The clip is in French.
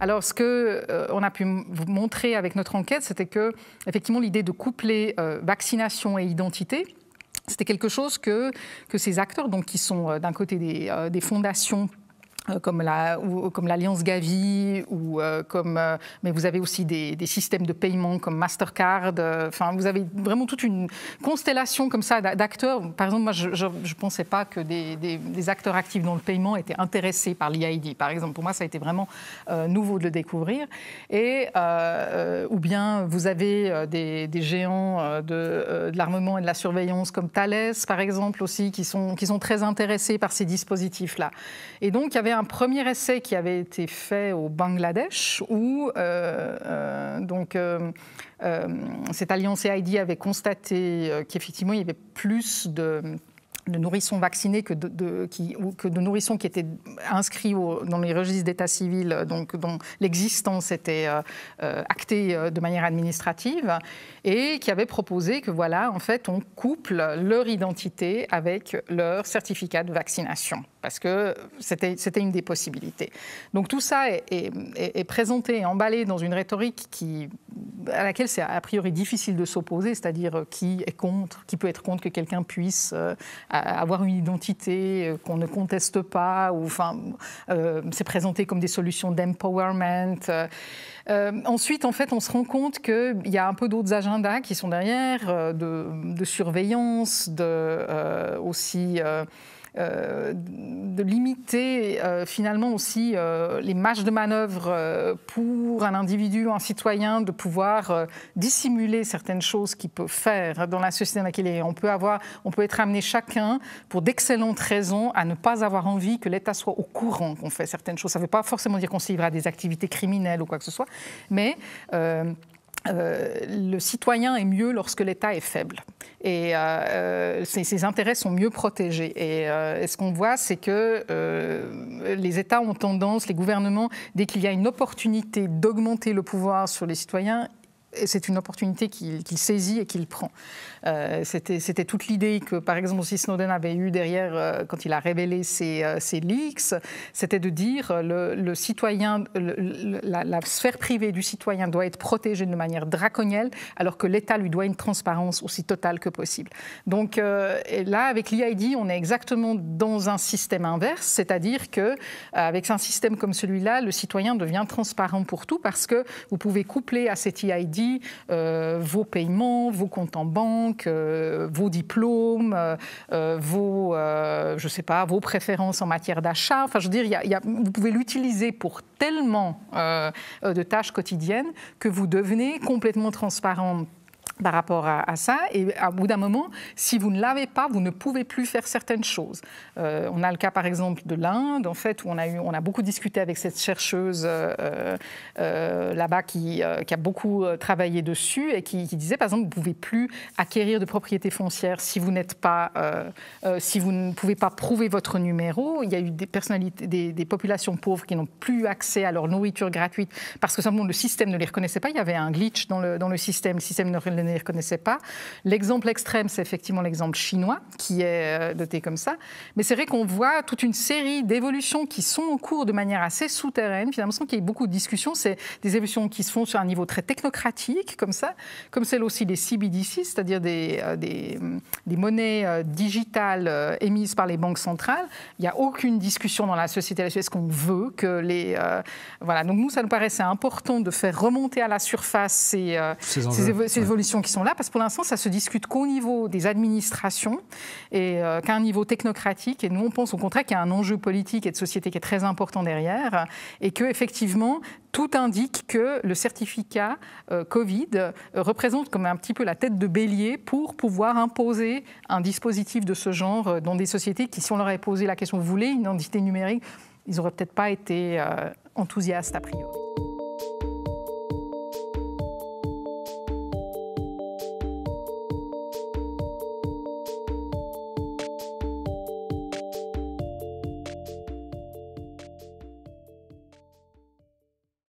Alors, ce que euh, on a pu vous montrer avec notre enquête, c'était que, effectivement, l'idée de coupler euh, vaccination et identité, c'était quelque chose que, ces acteurs, donc qui sont euh, d'un côté des, des fondations euh, comme la, comme l'alliance Gavi ou euh, comme euh, mais vous avez aussi des, systèmes de paiement comme Mastercard. Enfin, vous avez vraiment toute une constellation comme ça d'acteurs. Par exemple, moi, je ne pensais pas que des, acteurs actifs dans le paiement étaient intéressés par l'IID. Par exemple, pour moi, ça a été vraiment nouveau de le découvrir. Et ou bien vous avez des, géants de, l'armement et de la surveillance comme Thales, par exemple, aussi qui sont qui sont très intéressés par ces dispositifs là. Et donc, il y avait un premier essai qui avait été fait au Bangladesh, où euh, euh, donc euh, cette alliance ID avait constaté qu'effectivement il y avait plus de de nourrissons vaccinés que de, qui, ou que de nourrissons qui étaient inscrits au, dans les registres d'état civil, euh, donc dont l'existence était euh, euh, actée de manière administrative, et qui avait proposé que voilà, en fait, on couple leur identité avec leur certificat de vaccination, parce que c'était une des possibilités. Donc tout ça est, est présenté emballé dans une rhétorique qui à laquelle c'est a priori difficile de s'opposer, c'est-à-dire euh, qui est contre, qui peut être contre que quelqu'un puisse euh, avoir une identité euh, qu'on ne conteste pas, ou enfin, euh, présenté comme des solutions d'empowerment. ensuite, en fait, on se rend compte qu'il y a un peu d'autres agendas qui sont derrière, de, surveillance, de aussi. Euh, de limiter euh, finalement aussi euh, les marges de manœuvre pour un individu, un citoyen, de pouvoir dissimuler certaines choses qu'il peut faire dans la société dans laquelle il est. On peut, avoir, on peut être amené chacun, pour d'excellentes raisons, à ne pas avoir envie que l'État soit au courant qu'on fait certaines choses. Ça ne veut pas forcément dire qu'on s'y livre à des activités criminelles ou quoi que ce soit, mais euh, le citoyen est mieux lorsque l'État est faible et ses, euh, euh, intérêts sont mieux protégés. et ce qu'on voit, c'est que les États ont tendance, les gouvernements, dès qu'il y a une opportunité d'augmenter le pouvoir sur les citoyens, c'est une opportunité qu'il saisit et qu'il prend. Euh, c'était toute l'idée que, par exemple, si Snowden avait eu derrière, euh, quand il a révélé ses, euh, leaks, c'était de dire le, citoyen, la, sphère privée du citoyen doit être protégée de manière draconienne, alors que l'État lui doit une transparence aussi totale que possible. Donc là, avec l'EID on est exactement dans un système inverse, c'est-à-dire que avec un système comme celui-là, le citoyen devient transparent pour tout parce que vous pouvez coupler à cet EID euh, vos paiements, vos comptes en banque, euh, vos diplômes, euh, vos, je sais pas, vos préférences en matière d'achat. Enfin, je veux dire, vous pouvez l'utiliser pour tellement de tâches quotidiennes que vous devenez complètement transparent par rapport à, ça. Et au bout d'un moment, si vous ne l'avez pas, vous ne pouvez plus faire certaines choses. Euh, on a le cas, par exemple, de l'Inde, en fait, où on a, beaucoup discuté avec cette chercheuse euh, euh, là-bas qui, a beaucoup travaillé dessus et qui, disait, par exemple, vous ne pouvez plus acquérir de propriété foncière si vous n'êtes pas, si vous ne pouvez pas prouver votre numéro. Il y a eu des personnalités, des, populations pauvres qui n'ont plus accès à leur nourriture gratuite parce que simplement le système ne les reconnaissait pas. Il y avait un glitch dans le, système. Le système ne ne reconnaissaient pas. L'exemple extrême, c'est effectivement l'exemple chinois, qui est euh, doté comme ça. Mais c'est vrai qu'on voit toute une série d'évolutions qui sont en cours de manière assez souterraine, finalement, ce qu'il y a beaucoup de discussions. C'est des évolutions qui se font sur un niveau très technocratique, comme ça, comme celle aussi des CBDC, c'est-à-dire des, euh, mm, monnaies euh, digitales émises par les banques centrales. Il n'y a aucune discussion dans la société Est-ce qu'on veut que les. voilà. Donc, nous, ça nous paraissait important de faire remonter à la surface ces, ces, évolutions qui sont là, parce que pour l'instant, ça se discute qu'au niveau des administrations et euh, qu'à un niveau technocratique. Et nous, on pense au contraire qu'il y a un enjeu politique et de société qui est très important derrière, et que effectivement, tout indique que le certificat euh, Covid euh, représente comme un petit peu la tête de bélier pour pouvoir imposer un dispositif de ce genre dans des sociétés qui, si on leur avait posé la question, vous voulez une identité numérique, ils n'auraient peut-être pas été enthousiastes a priori.